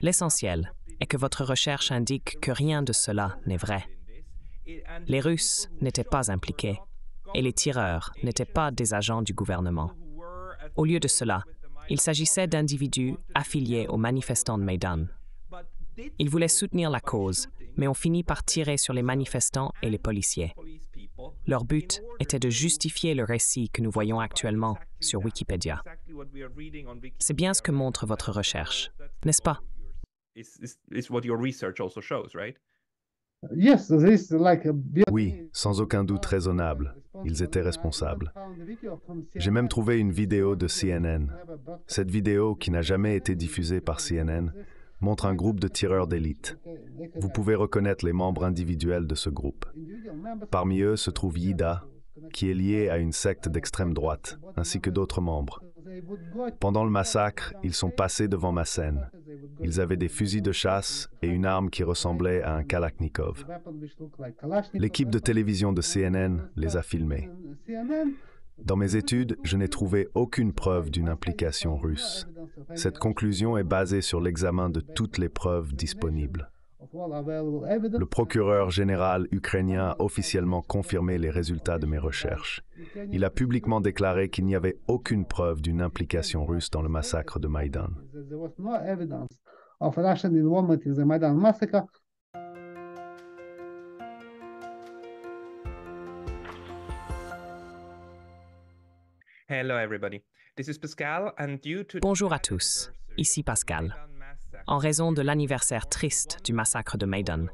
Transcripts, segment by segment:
L'essentiel est que votre recherche indique que rien de cela n'est vrai. Les Russes n'étaient pas impliqués et les tireurs n'étaient pas des agents du gouvernement. Au lieu de cela, il s'agissait d'individus affiliés aux manifestants de Maidan. Ils voulaient soutenir la cause, mais ont fini par tirer sur les manifestants et les policiers. Leur but était de justifier le récit que nous voyons actuellement sur Wikipédia. C'est bien ce que montre votre recherche, n'est-ce pas? Oui, sans aucun doute raisonnable. Ils étaient responsables. J'ai même trouvé une vidéo de CNN. Cette vidéo, qui n'a jamais été diffusée par CNN, montre un groupe de tireurs d'élite. Vous pouvez reconnaître les membres individuels de ce groupe. Parmi eux se trouve Yida, qui est lié à une secte d'extrême droite, ainsi que d'autres membres. Pendant le massacre, ils sont passés devant ma scène. Ils avaient des fusils de chasse et une arme qui ressemblait à un Kalachnikov. L'équipe de télévision de CNN les a filmés. Dans mes études, je n'ai trouvé aucune preuve d'une implication russe. Cette conclusion est basée sur l'examen de toutes les preuves disponibles. Le procureur général ukrainien a officiellement confirmé les résultats de mes recherches. Il a publiquement déclaré qu'il n'y avait aucune preuve d'une implication russe dans le massacre de Maïdan. Hello everybody. Bonjour à tous, ici Pascal. En raison de l'anniversaire triste du massacre de Maiden,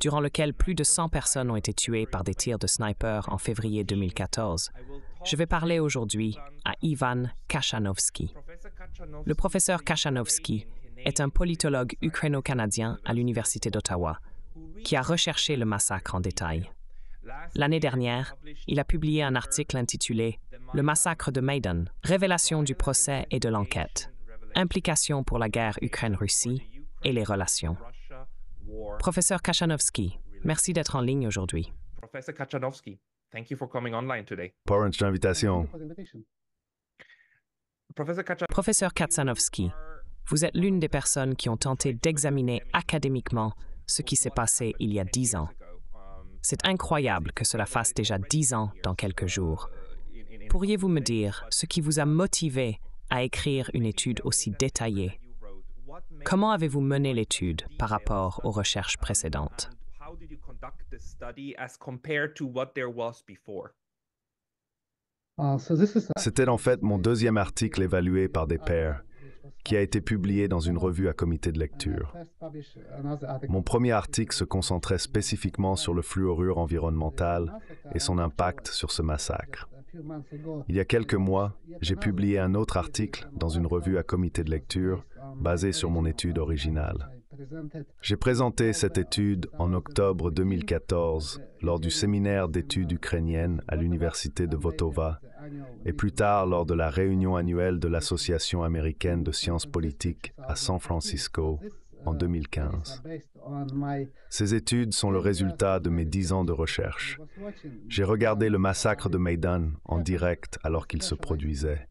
durant lequel plus de 100 personnes ont été tuées par des tirs de snipers en février 2014, je vais parler aujourd'hui à Ivan Kachanovsky. Le professeur Kachanovsky est un politologue ukraino-canadien à l'Université d'Ottawa qui a recherché le massacre en détail. L'année dernière, il a publié un article intitulé le massacre de Maidan, révélation du procès et de l'enquête, implication pour la guerre Ukraine-Russie et les relations. Professeur Kachanovsky, merci d'être en ligne aujourd'hui. Professeur Kachanovsky, thank you for coming online today. Pour invitation. Professeur Kachanovsky, vous êtes l'une des personnes qui ont tenté d'examiner académiquement ce qui s'est passé il y a dix ans. C'est incroyable que cela fasse déjà dix ans dans quelques jours. Pourriez-vous me dire ce qui vous a motivé à écrire une étude aussi détaillée Comment avez-vous mené l'étude par rapport aux recherches précédentes C'était en fait mon deuxième article évalué par des pairs qui a été publié dans une revue à comité de lecture. Mon premier article se concentrait spécifiquement sur le fluorure environnemental et son impact sur ce massacre. Il y a quelques mois, j'ai publié un autre article dans une revue à comité de lecture basée sur mon étude originale. J'ai présenté cette étude en octobre 2014 lors du séminaire d'études ukrainiennes à l'Université de Votova et plus tard lors de la réunion annuelle de l'Association américaine de sciences politiques à San Francisco en 2015. Ces études sont le résultat de mes dix ans de recherche. J'ai regardé le massacre de Maidan en direct alors qu'il se produisait.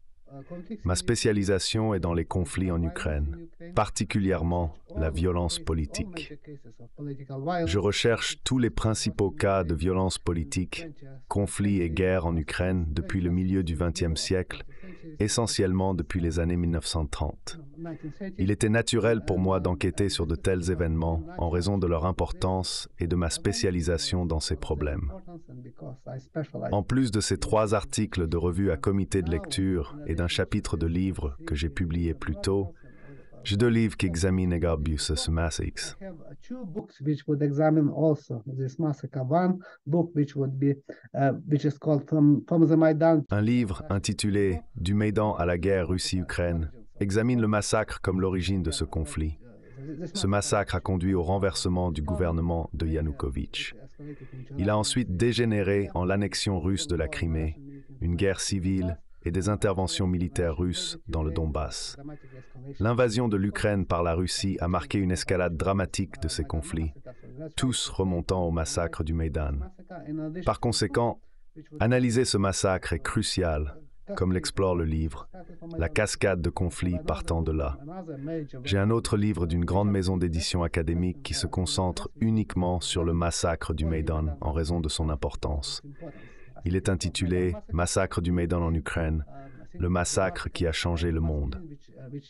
Ma spécialisation est dans les conflits en Ukraine, particulièrement la violence politique. Je recherche tous les principaux cas de violence politique, conflits et guerres en Ukraine depuis le milieu du XXe siècle essentiellement depuis les années 1930. Il était naturel pour moi d'enquêter sur de tels événements en raison de leur importance et de ma spécialisation dans ces problèmes. En plus de ces trois articles de revue à comité de lecture et d'un chapitre de livre que j'ai publié plus tôt, j'ai deux livres qui examinent également ce Un livre intitulé Du Maidan à la guerre Russie-Ukraine examine le massacre comme l'origine de ce conflit. Ce massacre a conduit au renversement du gouvernement de Yanukovych. Il a ensuite dégénéré en l'annexion russe de la Crimée, une guerre civile et des interventions militaires russes dans le Donbass. L'invasion de l'Ukraine par la Russie a marqué une escalade dramatique de ces conflits, tous remontant au massacre du Maïdan. Par conséquent, analyser ce massacre est crucial, comme l'explore le livre, la cascade de conflits partant de là. J'ai un autre livre d'une grande maison d'édition académique qui se concentre uniquement sur le massacre du Maïdan en raison de son importance. Il est intitulé Massacre du Maidan en Ukraine, le massacre qui a changé le monde.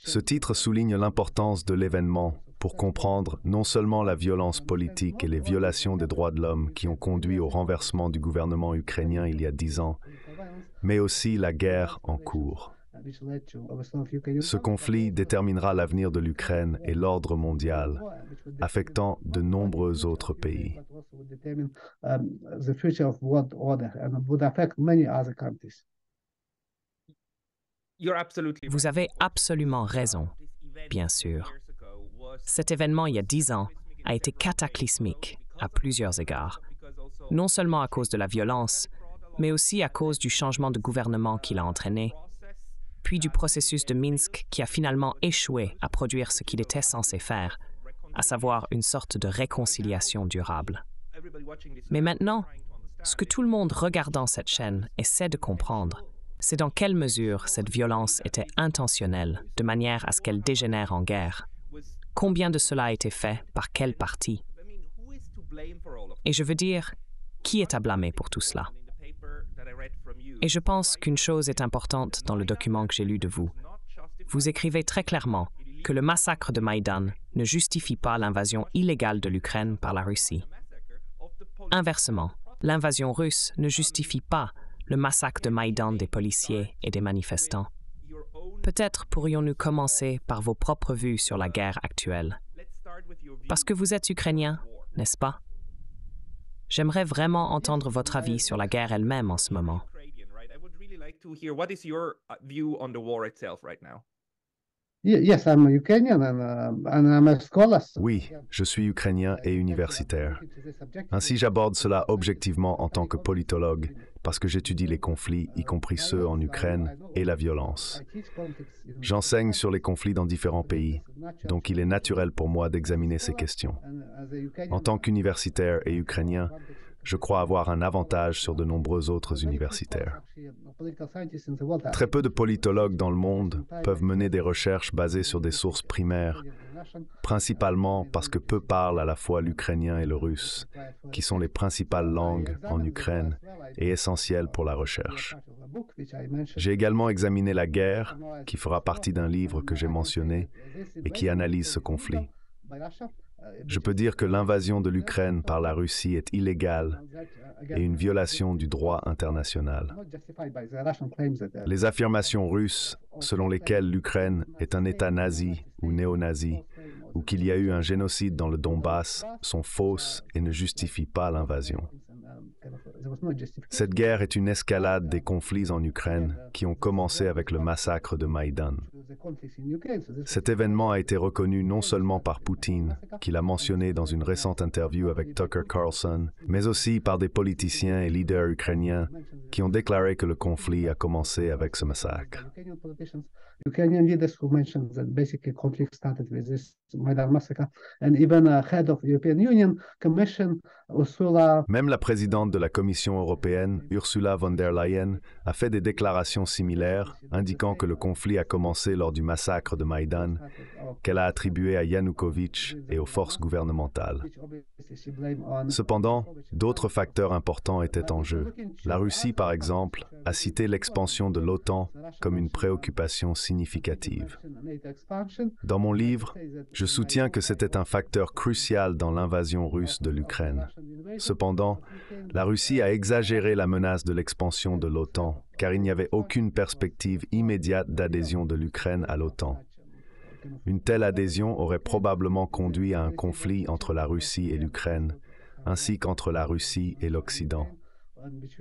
Ce titre souligne l'importance de l'événement pour comprendre non seulement la violence politique et les violations des droits de l'homme qui ont conduit au renversement du gouvernement ukrainien il y a dix ans, mais aussi la guerre en cours. Ce conflit déterminera l'avenir de l'Ukraine et l'ordre mondial, affectant de nombreux autres pays. Vous avez absolument raison, bien sûr. Cet événement il y a dix ans a été cataclysmique à plusieurs égards, non seulement à cause de la violence, mais aussi à cause du changement de gouvernement qu'il a entraîné puis du processus de Minsk qui a finalement échoué à produire ce qu'il était censé faire, à savoir une sorte de réconciliation durable. Mais maintenant, ce que tout le monde regardant cette chaîne essaie de comprendre, c'est dans quelle mesure cette violence était intentionnelle de manière à ce qu'elle dégénère en guerre. Combien de cela a été fait par quelle partie. Et je veux dire, qui est à blâmer pour tout cela et je pense qu'une chose est importante dans le document que j'ai lu de vous. Vous écrivez très clairement que le massacre de Maïdan ne justifie pas l'invasion illégale de l'Ukraine par la Russie. Inversement, l'invasion russe ne justifie pas le massacre de Maïdan des policiers et des manifestants. Peut-être pourrions-nous commencer par vos propres vues sur la guerre actuelle. Parce que vous êtes ukrainien, n'est-ce pas J'aimerais vraiment entendre votre avis sur la guerre elle-même en ce moment. Oui, je suis ukrainien et universitaire. Ainsi, j'aborde cela objectivement en tant que politologue, parce que j'étudie les conflits, y compris ceux en Ukraine, et la violence. J'enseigne sur les conflits dans différents pays, donc il est naturel pour moi d'examiner ces questions. En tant qu'universitaire et ukrainien, je crois avoir un avantage sur de nombreux autres universitaires. Très peu de politologues dans le monde peuvent mener des recherches basées sur des sources primaires, principalement parce que peu parlent à la fois l'ukrainien et le russe, qui sont les principales langues en Ukraine et essentielles pour la recherche. J'ai également examiné la guerre, qui fera partie d'un livre que j'ai mentionné et qui analyse ce conflit. Je peux dire que l'invasion de l'Ukraine par la Russie est illégale et une violation du droit international. Les affirmations russes selon lesquelles l'Ukraine est un État nazi ou néo-nazi ou qu'il y a eu un génocide dans le Donbass sont fausses et ne justifient pas l'invasion. Cette guerre est une escalade des conflits en Ukraine qui ont commencé avec le massacre de Maïdan. Cet événement a été reconnu non seulement par Poutine, qu'il a mentionné dans une récente interview avec Tucker Carlson, mais aussi par des politiciens et leaders ukrainiens qui ont déclaré que le conflit a commencé avec ce massacre. Même la présidente de la Commission européenne, Ursula von der Leyen, a fait des déclarations similaires, indiquant que le conflit a commencé lors du massacre de Maïdan, qu'elle a attribué à Yanukovych et aux forces gouvernementales. Cependant, d'autres facteurs importants étaient en jeu. La Russie, par exemple, a cité l'expansion de l'OTAN comme une préoccupation significative. Dans mon livre, je soutiens que c'était un facteur crucial dans l'invasion russe de l'Ukraine. Cependant, la Russie a exagéré la menace de l'expansion de l'OTAN, car il n'y avait aucune perspective immédiate d'adhésion de l'Ukraine à l'OTAN. Une telle adhésion aurait probablement conduit à un conflit entre la Russie et l'Ukraine, ainsi qu'entre la Russie et l'Occident.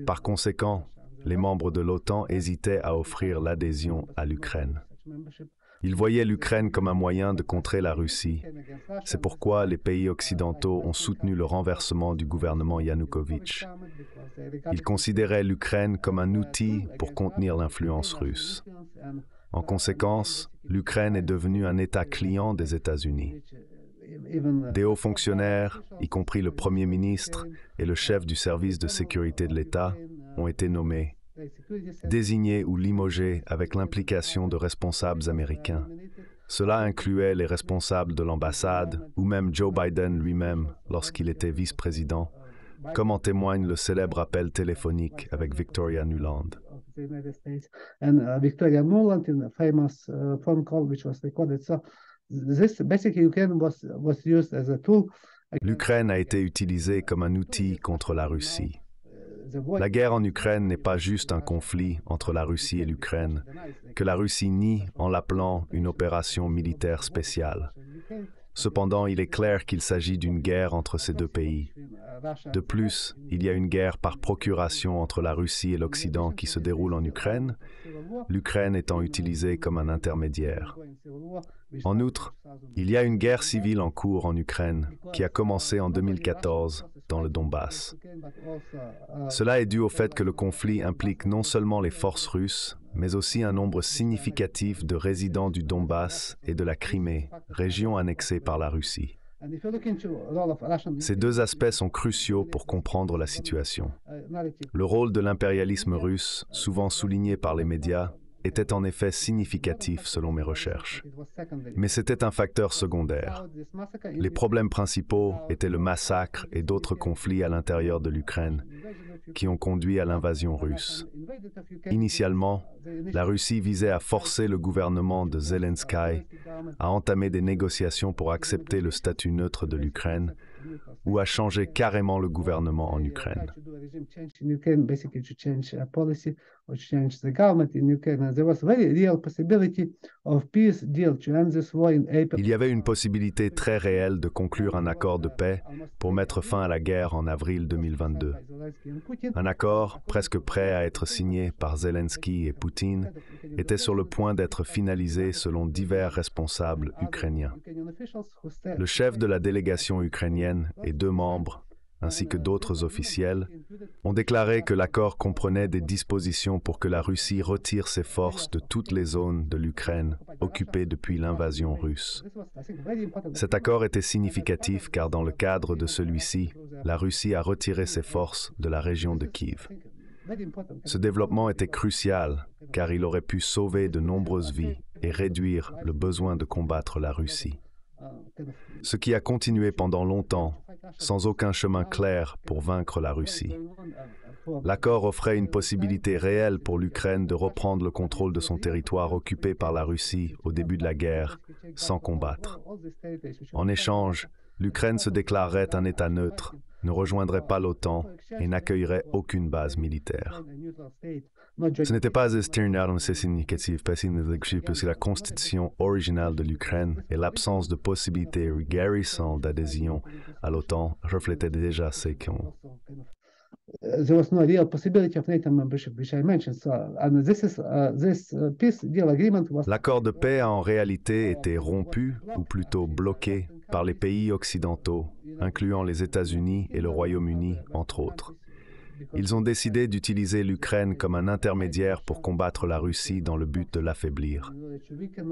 Par conséquent, les membres de l'OTAN hésitaient à offrir l'adhésion à l'Ukraine. Ils voyaient l'Ukraine comme un moyen de contrer la Russie. C'est pourquoi les pays occidentaux ont soutenu le renversement du gouvernement Yanukovych. Ils considéraient l'Ukraine comme un outil pour contenir l'influence russe. En conséquence, l'Ukraine est devenue un État client des États-Unis. Des hauts fonctionnaires, y compris le Premier ministre et le chef du service de sécurité de l'État, ont été nommés Désignés ou limogés avec l'implication de responsables américains. Cela incluait les responsables de l'ambassade ou même Joe Biden lui-même lorsqu'il était vice-président, comme en témoigne le célèbre appel téléphonique avec Victoria Nuland. L'Ukraine a été utilisée comme un outil contre la Russie. La guerre en Ukraine n'est pas juste un conflit entre la Russie et l'Ukraine, que la Russie nie en l'appelant une opération militaire spéciale. Cependant, il est clair qu'il s'agit d'une guerre entre ces deux pays. De plus, il y a une guerre par procuration entre la Russie et l'Occident qui se déroule en Ukraine, l'Ukraine étant utilisée comme un intermédiaire. En outre, il y a une guerre civile en cours en Ukraine qui a commencé en 2014 dans le Donbass. Cela est dû au fait que le conflit implique non seulement les forces russes, mais aussi un nombre significatif de résidents du Donbass et de la Crimée, région annexée par la Russie. Ces deux aspects sont cruciaux pour comprendre la situation. Le rôle de l'impérialisme russe, souvent souligné par les médias, était en effet significatif selon mes recherches. Mais c'était un facteur secondaire. Les problèmes principaux étaient le massacre et d'autres conflits à l'intérieur de l'Ukraine qui ont conduit à l'invasion russe. Initialement, la Russie visait à forcer le gouvernement de Zelensky à entamer des négociations pour accepter le statut neutre de l'Ukraine ou à changer carrément le gouvernement en Ukraine. Il y avait une possibilité très réelle de conclure un accord de paix pour mettre fin à la guerre en avril 2022. Un accord presque prêt à être signé par Zelensky et Poutine était sur le point d'être finalisé selon divers responsables ukrainiens. Le chef de la délégation ukrainienne et deux membres ainsi que d'autres officiels, ont déclaré que l'accord comprenait des dispositions pour que la Russie retire ses forces de toutes les zones de l'Ukraine occupées depuis l'invasion russe. Cet accord était significatif car dans le cadre de celui-ci, la Russie a retiré ses forces de la région de Kiev. Ce développement était crucial car il aurait pu sauver de nombreuses vies et réduire le besoin de combattre la Russie. Ce qui a continué pendant longtemps sans aucun chemin clair pour vaincre la Russie. L'accord offrait une possibilité réelle pour l'Ukraine de reprendre le contrôle de son territoire occupé par la Russie au début de la guerre, sans combattre. En échange, l'Ukraine se déclarerait un État neutre, ne rejoindrait pas l'OTAN et n'accueillerait aucune base militaire. Ce n'était pas Stern out assez significatif parce que la constitution originale de l'Ukraine et l'absence de possibilité guérissante d'adhésion à l'OTAN reflétaient déjà ces qu'on... Euh, uh, uh, L'accord de paix a en réalité été rompu, ou plutôt bloqué, par les pays occidentaux, incluant les États-Unis et le Royaume-Uni, entre autres. Ils ont décidé d'utiliser l'Ukraine comme un intermédiaire pour combattre la Russie dans le but de l'affaiblir.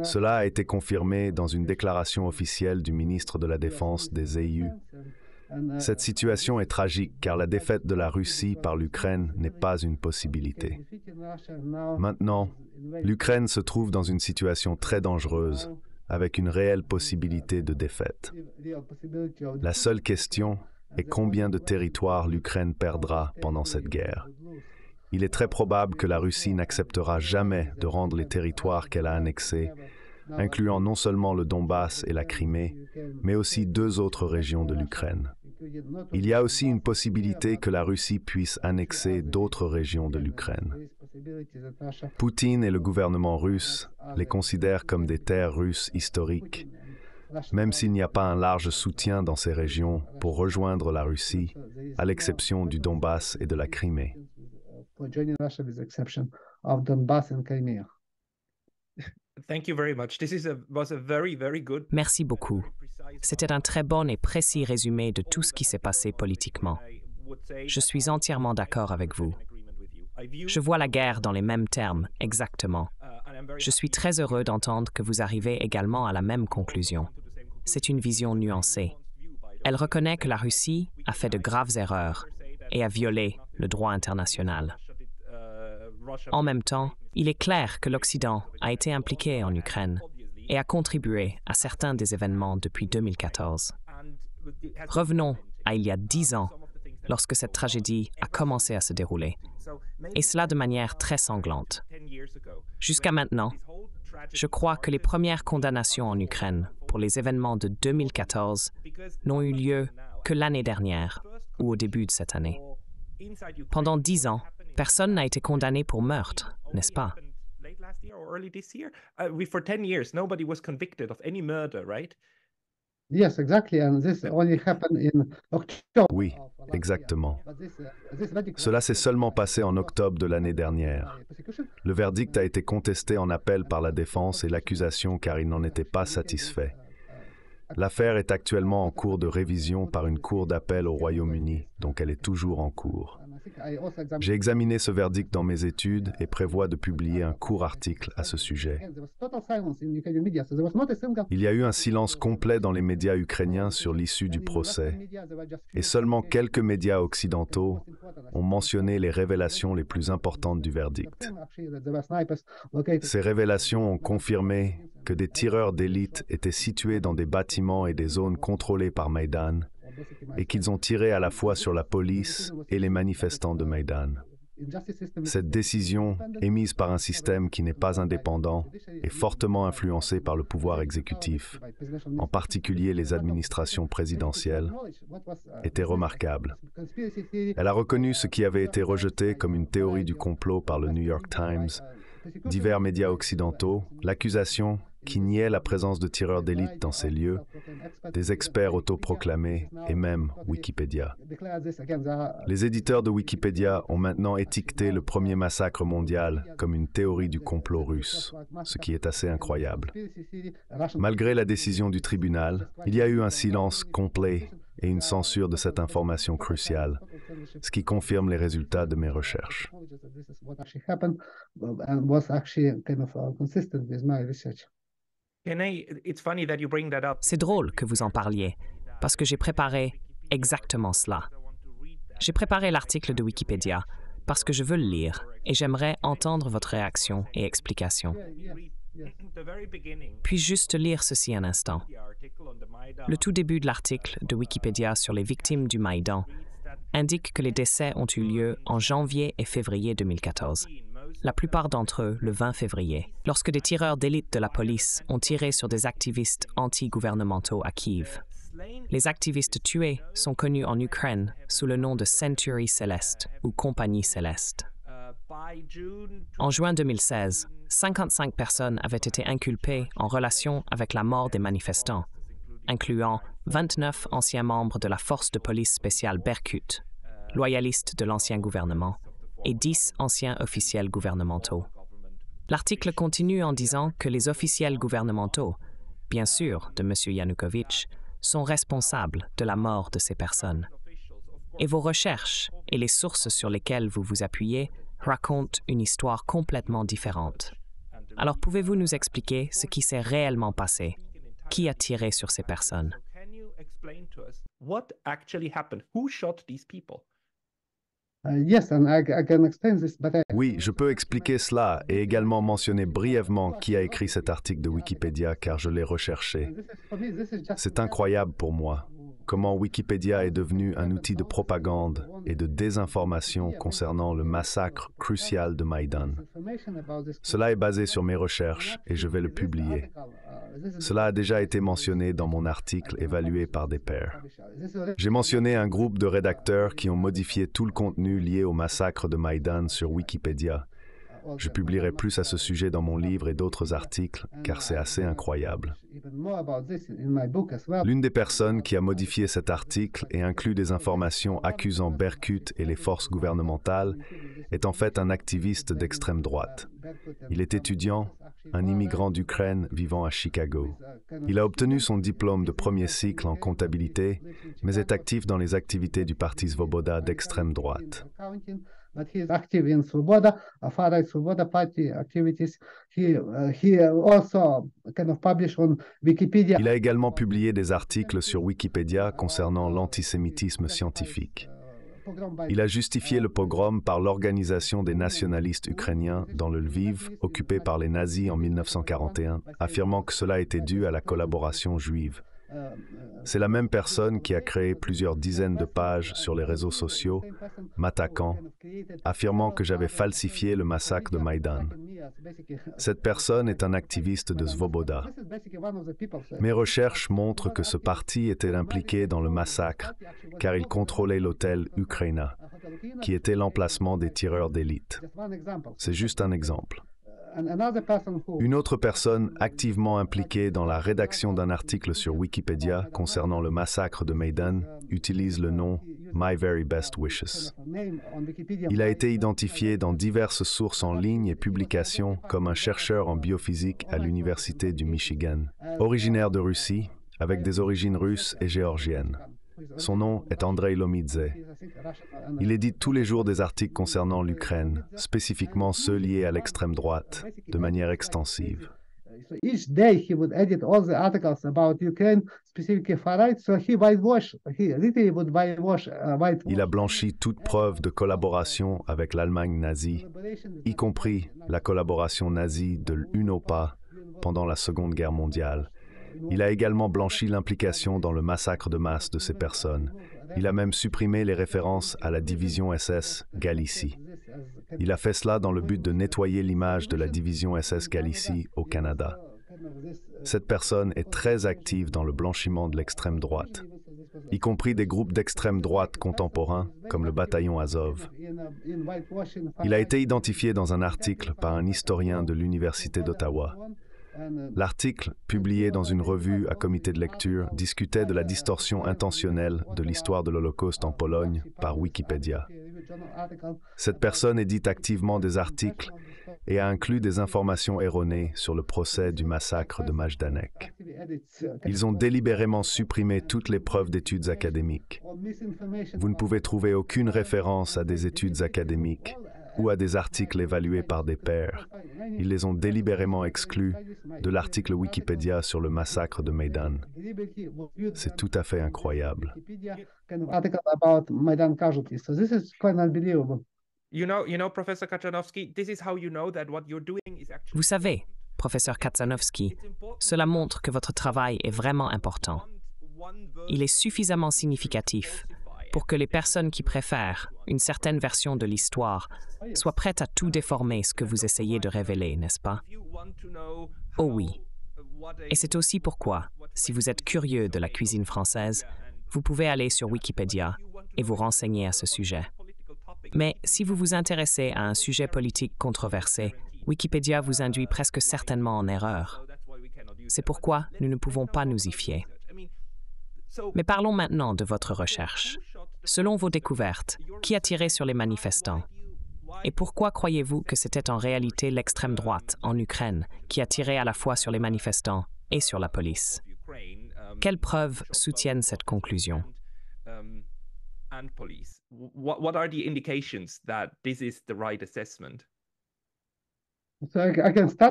Cela a été confirmé dans une déclaration officielle du ministre de la Défense des EU. Cette situation est tragique car la défaite de la Russie par l'Ukraine n'est pas une possibilité. Maintenant, l'Ukraine se trouve dans une situation très dangereuse avec une réelle possibilité de défaite. La seule question et combien de territoires l'Ukraine perdra pendant cette guerre. Il est très probable que la Russie n'acceptera jamais de rendre les territoires qu'elle a annexés, incluant non seulement le Donbass et la Crimée, mais aussi deux autres régions de l'Ukraine. Il y a aussi une possibilité que la Russie puisse annexer d'autres régions de l'Ukraine. Poutine et le gouvernement russe les considèrent comme des terres russes historiques même s'il n'y a pas un large soutien dans ces régions pour rejoindre la Russie, à l'exception du Donbass et de la Crimée. Merci beaucoup. C'était un très bon et précis résumé de tout ce qui s'est passé politiquement. Je suis entièrement d'accord avec vous. Je vois la guerre dans les mêmes termes, exactement. Je suis très heureux d'entendre que vous arrivez également à la même conclusion. C'est une vision nuancée. Elle reconnaît que la Russie a fait de graves erreurs et a violé le droit international. En même temps, il est clair que l'Occident a été impliqué en Ukraine et a contribué à certains des événements depuis 2014. Revenons à il y a dix ans lorsque cette tragédie a commencé à se dérouler, et cela de manière très sanglante. Jusqu'à maintenant, je crois que les premières condamnations en Ukraine pour les événements de 2014 n'ont eu lieu que l'année dernière ou au début de cette année. Pendant dix ans, personne n'a été condamné pour meurtre, n'est-ce pas? Oui, exactement. Cela s'est seulement passé en octobre de l'année dernière. Le verdict a été contesté en appel par la défense et l'accusation car il n'en était pas satisfait. L'affaire est actuellement en cours de révision par une cour d'appel au Royaume-Uni, donc elle est toujours en cours. J'ai examiné ce verdict dans mes études et prévois de publier un court article à ce sujet. Il y a eu un silence complet dans les médias ukrainiens sur l'issue du procès, et seulement quelques médias occidentaux ont mentionné les révélations les plus importantes du verdict. Ces révélations ont confirmé que des tireurs d'élite étaient situés dans des bâtiments et des zones contrôlées par Maïdan et qu'ils ont tiré à la fois sur la police et les manifestants de Maïdan. Cette décision, émise par un système qui n'est pas indépendant, et fortement influencé par le pouvoir exécutif, en particulier les administrations présidentielles, était remarquable. Elle a reconnu ce qui avait été rejeté comme une théorie du complot par le New York Times, divers médias occidentaux, l'accusation qui niaient la présence de tireurs d'élite dans ces lieux, des experts autoproclamés et même Wikipédia. Les éditeurs de Wikipédia ont maintenant étiqueté le premier massacre mondial comme une théorie du complot russe, ce qui est assez incroyable. Malgré la décision du tribunal, il y a eu un silence complet et une censure de cette information cruciale, ce qui confirme les résultats de mes recherches. C'est drôle que vous en parliez, parce que j'ai préparé exactement cela. J'ai préparé l'article de Wikipédia, parce que je veux le lire, et j'aimerais entendre votre réaction et explication. Puis juste lire ceci un instant. Le tout début de l'article de Wikipédia sur les victimes du Maïdan indique que les décès ont eu lieu en janvier et février 2014 la plupart d'entre eux le 20 février, lorsque des tireurs d'élite de la police ont tiré sur des activistes anti-gouvernementaux à Kiev. Les activistes tués sont connus en Ukraine sous le nom de Century Céleste ou Compagnie Céleste. En juin 2016, 55 personnes avaient été inculpées en relation avec la mort des manifestants, incluant 29 anciens membres de la force de police spéciale Berkut, loyalistes de l'ancien gouvernement, et dix anciens officiels gouvernementaux. L'article continue en disant que les officiels gouvernementaux, bien sûr de M. Yanukovych, sont responsables de la mort de ces personnes. Et vos recherches et les sources sur lesquelles vous vous appuyez racontent une histoire complètement différente. Alors pouvez-vous nous expliquer ce qui s'est réellement passé Qui a tiré sur ces personnes oui, je peux expliquer cela et également mentionner brièvement qui a écrit cet article de Wikipédia car je l'ai recherché. C'est incroyable pour moi comment Wikipédia est devenu un outil de propagande et de désinformation concernant le massacre crucial de Maïdan. Cela est basé sur mes recherches et je vais le publier. Cela a déjà été mentionné dans mon article évalué par des pairs. J'ai mentionné un groupe de rédacteurs qui ont modifié tout le contenu lié au massacre de Maïdan sur Wikipédia je publierai plus à ce sujet dans mon livre et d'autres articles, car c'est assez incroyable. L'une des personnes qui a modifié cet article et inclut des informations accusant Berkut et les forces gouvernementales est en fait un activiste d'extrême droite. Il est étudiant, un immigrant d'Ukraine vivant à Chicago. Il a obtenu son diplôme de premier cycle en comptabilité, mais est actif dans les activités du parti Svoboda d'extrême droite active Il a également publié des articles sur Wikipédia concernant l'antisémitisme scientifique. Il a justifié le pogrom par l'organisation des nationalistes ukrainiens dans le Lviv, occupé par les nazis en 1941, affirmant que cela était dû à la collaboration juive. C'est la même personne qui a créé plusieurs dizaines de pages sur les réseaux sociaux m'attaquant, affirmant que j'avais falsifié le massacre de Maïdan. Cette personne est un activiste de Svoboda. Mes recherches montrent que ce parti était impliqué dans le massacre car il contrôlait l'hôtel Ukraina, qui était l'emplacement des tireurs d'élite. C'est juste un exemple. Une autre personne activement impliquée dans la rédaction d'un article sur Wikipédia concernant le massacre de Maidan utilise le nom My Very Best Wishes. Il a été identifié dans diverses sources en ligne et publications comme un chercheur en biophysique à l'Université du Michigan, originaire de Russie, avec des origines russes et géorgiennes. Son nom est Andrei Lomidze. Il édite tous les jours des articles concernant l'Ukraine, spécifiquement ceux liés à l'extrême droite, de manière extensive. Il a blanchi toute preuve de collaboration avec l'Allemagne nazie, y compris la collaboration nazie de l'UNOPA pendant la Seconde Guerre mondiale, il a également blanchi l'implication dans le massacre de masse de ces personnes. Il a même supprimé les références à la division SS Galicie. Il a fait cela dans le but de nettoyer l'image de la division SS Galicie au Canada. Cette personne est très active dans le blanchiment de l'extrême droite, y compris des groupes d'extrême droite contemporains comme le bataillon Azov. Il a été identifié dans un article par un historien de l'Université d'Ottawa. L'article, publié dans une revue à comité de lecture, discutait de la distorsion intentionnelle de l'histoire de l'Holocauste en Pologne par Wikipédia. Cette personne édite activement des articles et a inclus des informations erronées sur le procès du massacre de Majdanek. Ils ont délibérément supprimé toutes les preuves d'études académiques. Vous ne pouvez trouver aucune référence à des études académiques ou à des articles évalués par des pairs. Ils les ont délibérément exclus de l'article Wikipédia sur le massacre de Maidan. C'est tout à fait incroyable. Vous savez, professeur Katsanovsky, cela montre que votre travail est vraiment important. Il est suffisamment significatif pour que les personnes qui préfèrent une certaine version de l'histoire soient prêtes à tout déformer ce que vous essayez de révéler, n'est-ce pas Oh oui. Et c'est aussi pourquoi, si vous êtes curieux de la cuisine française, vous pouvez aller sur Wikipédia et vous renseigner à ce sujet. Mais si vous vous intéressez à un sujet politique controversé, Wikipédia vous induit presque certainement en erreur. C'est pourquoi nous ne pouvons pas nous y fier. Mais parlons maintenant de votre recherche. Selon vos découvertes, qui a tiré sur les manifestants Et pourquoi croyez-vous que c'était en réalité l'extrême droite en Ukraine qui a tiré à la fois sur les manifestants et sur la police Quelles preuves soutiennent cette conclusion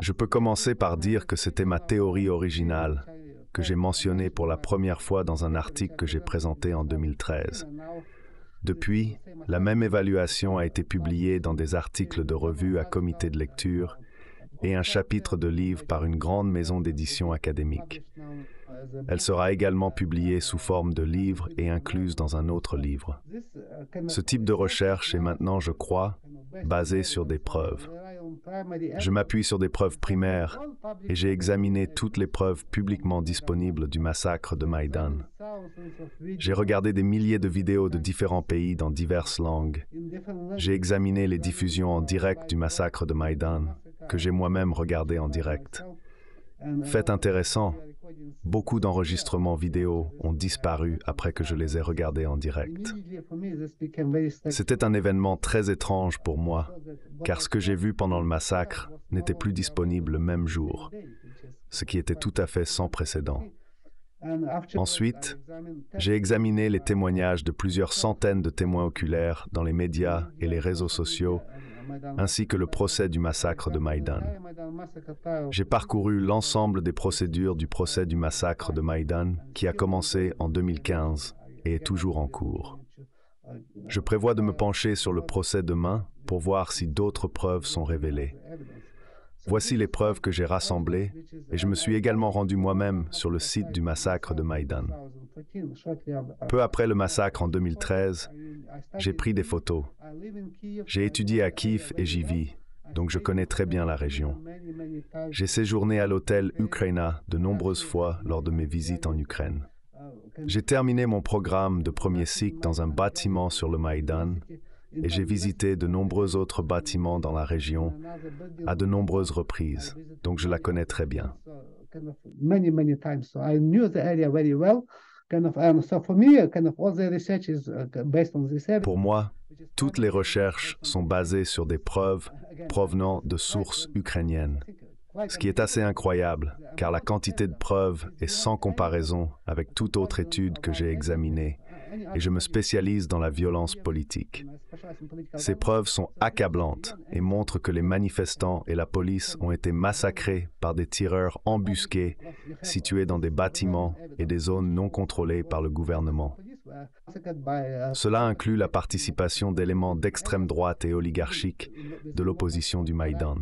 je peux commencer par dire que c'était ma théorie originale que j'ai mentionné pour la première fois dans un article que j'ai présenté en 2013. Depuis, la même évaluation a été publiée dans des articles de revue à comité de lecture et un chapitre de livre par une grande maison d'édition académique. Elle sera également publiée sous forme de livre et incluse dans un autre livre. Ce type de recherche est maintenant, je crois, basé sur des preuves. Je m'appuie sur des preuves primaires et j'ai examiné toutes les preuves publiquement disponibles du massacre de Maïdan. J'ai regardé des milliers de vidéos de différents pays dans diverses langues. J'ai examiné les diffusions en direct du massacre de Maïdan, que j'ai moi-même regardé en direct. Fait intéressant, Beaucoup d'enregistrements vidéo ont disparu après que je les ai regardés en direct. C'était un événement très étrange pour moi, car ce que j'ai vu pendant le massacre n'était plus disponible le même jour, ce qui était tout à fait sans précédent. Ensuite, j'ai examiné les témoignages de plusieurs centaines de témoins oculaires dans les médias et les réseaux sociaux ainsi que le procès du massacre de Maïdan. J'ai parcouru l'ensemble des procédures du procès du massacre de Maïdan qui a commencé en 2015 et est toujours en cours. Je prévois de me pencher sur le procès demain pour voir si d'autres preuves sont révélées. Voici les preuves que j'ai rassemblées et je me suis également rendu moi-même sur le site du massacre de Maïdan. Peu après le massacre en 2013, j'ai pris des photos. J'ai étudié à Kiev et j'y vis, donc je connais très bien la région. J'ai séjourné à l'hôtel Ukraina de nombreuses fois lors de mes visites en Ukraine. J'ai terminé mon programme de premier cycle dans un bâtiment sur le Maïdan et j'ai visité de nombreux autres bâtiments dans la région à de nombreuses reprises, donc je la connais très bien. Pour moi, toutes les recherches sont basées sur des preuves uh, provenant de sources ukrainiennes, uh, ce qui est assez incroyable, car la quantité uh, de preuves est sans comparaison avec toute autre étude que j'ai examinée et je me spécialise dans la violence politique. Ces preuves sont accablantes et montrent que les manifestants et la police ont été massacrés par des tireurs embusqués situés dans des bâtiments et des zones non contrôlées par le gouvernement. Cela inclut la participation d'éléments d'extrême droite et oligarchiques de l'opposition du Maïdan.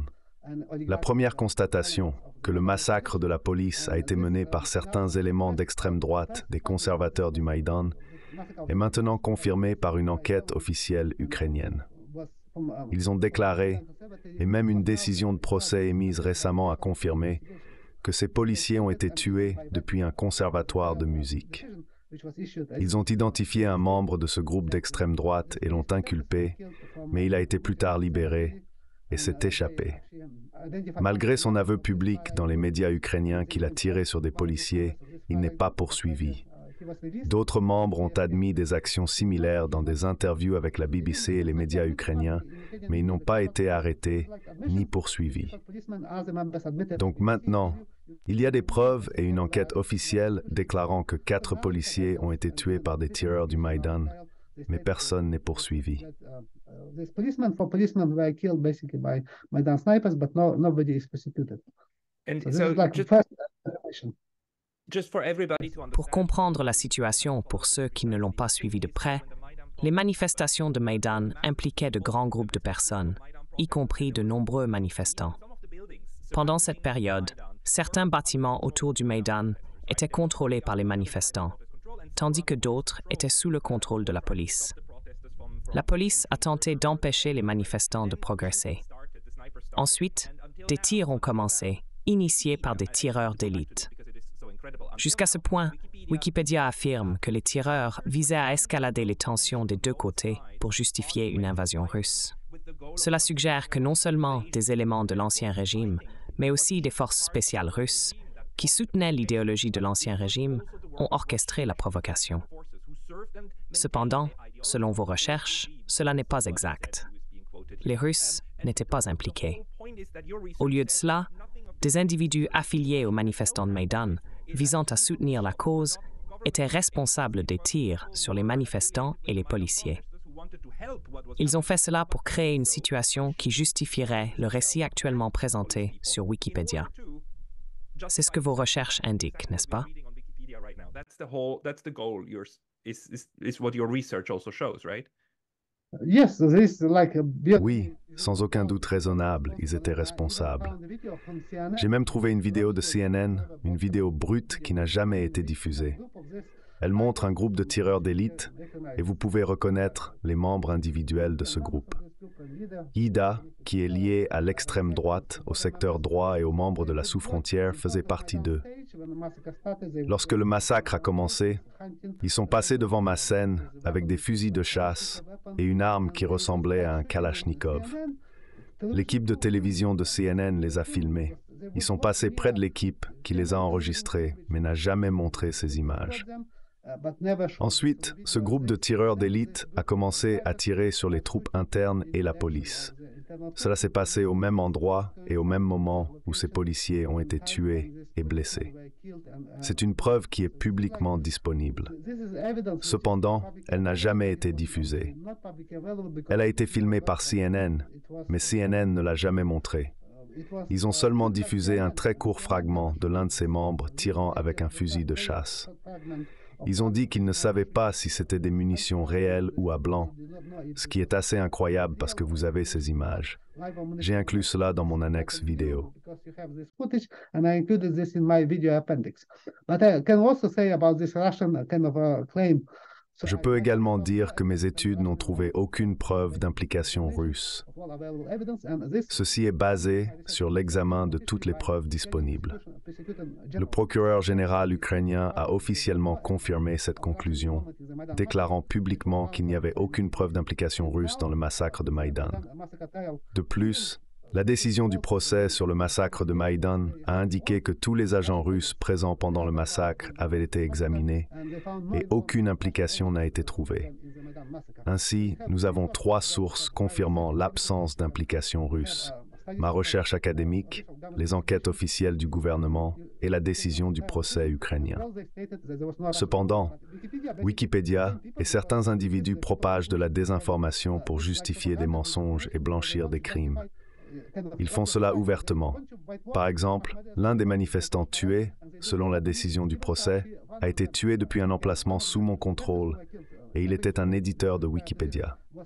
La première constatation, que le massacre de la police a été mené par certains éléments d'extrême droite des conservateurs du Maïdan, est maintenant confirmé par une enquête officielle ukrainienne. Ils ont déclaré, et même une décision de procès émise récemment a confirmé, que ces policiers ont été tués depuis un conservatoire de musique. Ils ont identifié un membre de ce groupe d'extrême droite et l'ont inculpé, mais il a été plus tard libéré et s'est échappé. Malgré son aveu public dans les médias ukrainiens qu'il a tiré sur des policiers, il n'est pas poursuivi. D'autres membres ont admis des actions similaires dans des interviews avec la BBC et les médias ukrainiens, mais ils n'ont pas été arrêtés ni poursuivis. Donc maintenant, il y a des preuves et une enquête officielle déclarant que quatre policiers ont été tués par des tireurs du Maïdan, mais personne n'est poursuivi. Pour comprendre la situation pour ceux qui ne l'ont pas suivi de près, les manifestations de Maidan impliquaient de grands groupes de personnes, y compris de nombreux manifestants. Pendant cette période, certains bâtiments autour du Maidan étaient contrôlés par les manifestants, tandis que d'autres étaient sous le contrôle de la police. La police a tenté d'empêcher les manifestants de progresser. Ensuite, des tirs ont commencé, initiés par des tireurs d'élite. Jusqu'à ce point, Wikipédia affirme que les tireurs visaient à escalader les tensions des deux côtés pour justifier une invasion russe. Cela suggère que non seulement des éléments de l'ancien régime, mais aussi des forces spéciales russes, qui soutenaient l'idéologie de l'ancien régime, ont orchestré la provocation. Cependant, selon vos recherches, cela n'est pas exact. Les Russes n'étaient pas impliqués. Au lieu de cela, des individus affiliés aux manifestants de Maidan visant à soutenir la cause étaient responsables des tirs sur les manifestants et les policiers. Ils ont fait cela pour créer une situation qui justifierait le récit actuellement présenté sur Wikipédia. C'est ce que vos recherches indiquent, n'est-ce pas? Oui, sans aucun doute raisonnable, ils étaient responsables. J'ai même trouvé une vidéo de CNN, une vidéo brute qui n'a jamais été diffusée. Elle montre un groupe de tireurs d'élite et vous pouvez reconnaître les membres individuels de ce groupe. Ida, qui est liée à l'extrême droite, au secteur droit et aux membres de la sous-frontière, faisait partie d'eux. Lorsque le massacre a commencé, ils sont passés devant ma scène avec des fusils de chasse et une arme qui ressemblait à un Kalachnikov. L'équipe de télévision de CNN les a filmés. Ils sont passés près de l'équipe qui les a enregistrés, mais n'a jamais montré ces images. Ensuite, ce groupe de tireurs d'élite a commencé à tirer sur les troupes internes et la police. Cela s'est passé au même endroit et au même moment où ces policiers ont été tués et blessés. C'est une preuve qui est publiquement disponible. Cependant, elle n'a jamais été diffusée. Elle a été filmée par CNN, mais CNN ne l'a jamais montrée. Ils ont seulement diffusé un très court fragment de l'un de ses membres tirant avec un fusil de chasse. Ils ont dit qu'ils ne savaient pas si c'était des munitions réelles ou à blanc, ce qui est assez incroyable parce que vous avez ces images. J'ai inclus cela dans mon annexe vidéo. Je peux également dire que mes études n'ont trouvé aucune preuve d'implication russe. Ceci est basé sur l'examen de toutes les preuves disponibles. Le procureur général ukrainien a officiellement confirmé cette conclusion, déclarant publiquement qu'il n'y avait aucune preuve d'implication russe dans le massacre de Maïdan. De plus, la décision du procès sur le massacre de Maïdan a indiqué que tous les agents russes présents pendant le massacre avaient été examinés et aucune implication n'a été trouvée. Ainsi, nous avons trois sources confirmant l'absence d'implication russe. Ma recherche académique, les enquêtes officielles du gouvernement et la décision du procès ukrainien. Cependant, Wikipédia et certains individus propagent de la désinformation pour justifier des mensonges et blanchir des crimes. Ils font cela ouvertement. Par exemple, l'un des manifestants tués, selon la décision du procès, a été tué depuis un emplacement sous mon contrôle et il était un éditeur de Wikipédia. Uh,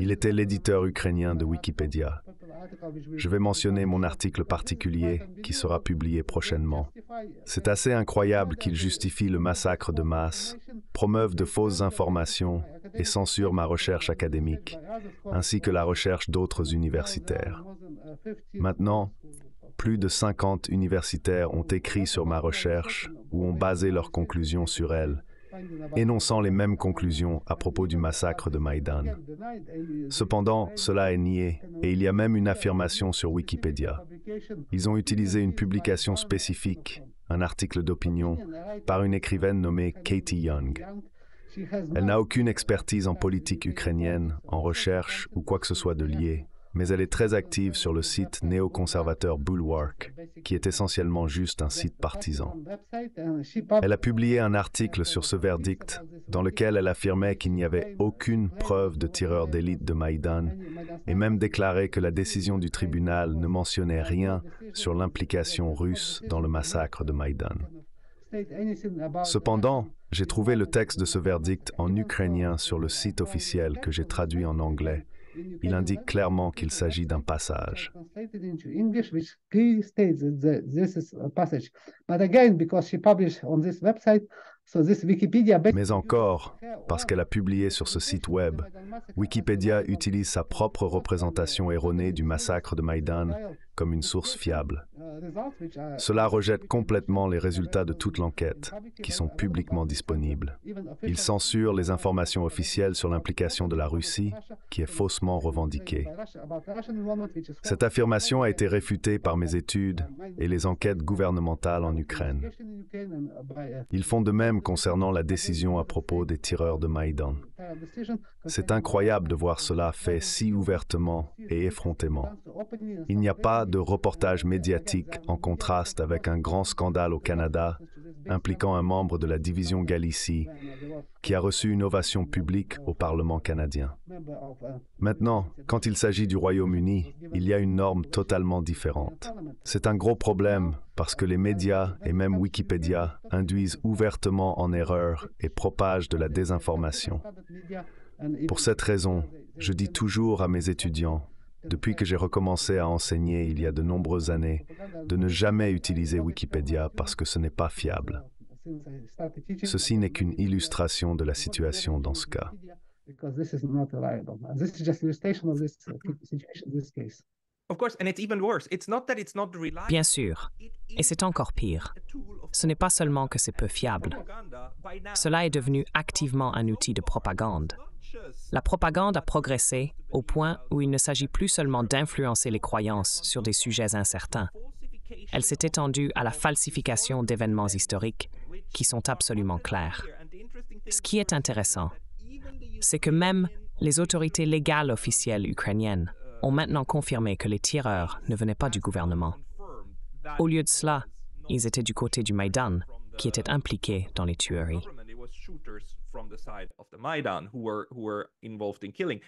il était l'éditeur ukrainien de Wikipédia. Je vais mentionner mon article particulier qui sera publié prochainement. C'est assez incroyable qu'il justifie le massacre de masse, promeuve de fausses informations et censure ma recherche académique, ainsi que la recherche d'autres universitaires. Maintenant, plus de 50 universitaires ont écrit sur ma recherche ou ont basé leurs conclusions sur elle, énonçant les mêmes conclusions à propos du massacre de Maïdan. Cependant, cela est nié et il y a même une affirmation sur Wikipédia. Ils ont utilisé une publication spécifique, un article d'opinion, par une écrivaine nommée Katie Young. Elle n'a aucune expertise en politique ukrainienne, en recherche ou quoi que ce soit de lié mais elle est très active sur le site néoconservateur Bulwark, qui est essentiellement juste un site partisan. Elle a publié un article sur ce verdict dans lequel elle affirmait qu'il n'y avait aucune preuve de tireur d'élite de Maïdan et même déclarait que la décision du tribunal ne mentionnait rien sur l'implication russe dans le massacre de Maïdan. Cependant, j'ai trouvé le texte de ce verdict en ukrainien sur le site officiel que j'ai traduit en anglais il indique clairement qu'il s'agit d'un passage. Mais encore, parce qu'elle a publié sur ce site web, Wikipédia utilise sa propre représentation erronée du massacre de Maïdan comme une source fiable. Cela rejette complètement les résultats de toute l'enquête, qui sont publiquement disponibles. Ils censurent les informations officielles sur l'implication de la Russie, qui est faussement revendiquée. Cette affirmation a été réfutée par mes études et les enquêtes gouvernementales en Ukraine. Ils font de même concernant la décision à propos des tireurs de Maïdan. C'est incroyable de voir cela fait si ouvertement et effrontément. Il n'y a pas de reportage médiatique en contraste avec un grand scandale au Canada impliquant un membre de la division Galicie qui a reçu une ovation publique au Parlement canadien. Maintenant, quand il s'agit du Royaume-Uni, il y a une norme totalement différente. C'est un gros problème parce que les médias et même Wikipédia induisent ouvertement en erreur et propagent de la désinformation. Pour cette raison, je dis toujours à mes étudiants depuis que j'ai recommencé à enseigner il y a de nombreuses années, de ne jamais utiliser Wikipédia parce que ce n'est pas fiable. Ceci n'est qu'une illustration de la situation dans ce cas. Bien sûr, et c'est encore pire. Ce n'est pas seulement que c'est peu fiable. Cela est devenu activement un outil de propagande. La propagande a progressé au point où il ne s'agit plus seulement d'influencer les croyances sur des sujets incertains. Elle s'est étendue à la falsification d'événements historiques qui sont absolument clairs. Ce qui est intéressant, c'est que même les autorités légales officielles ukrainiennes ont maintenant confirmé que les tireurs ne venaient pas du gouvernement. Au lieu de cela, ils étaient du côté du Maïdan, qui était impliqué dans les tueries. from the side of the Maidan who were who were involved in killing.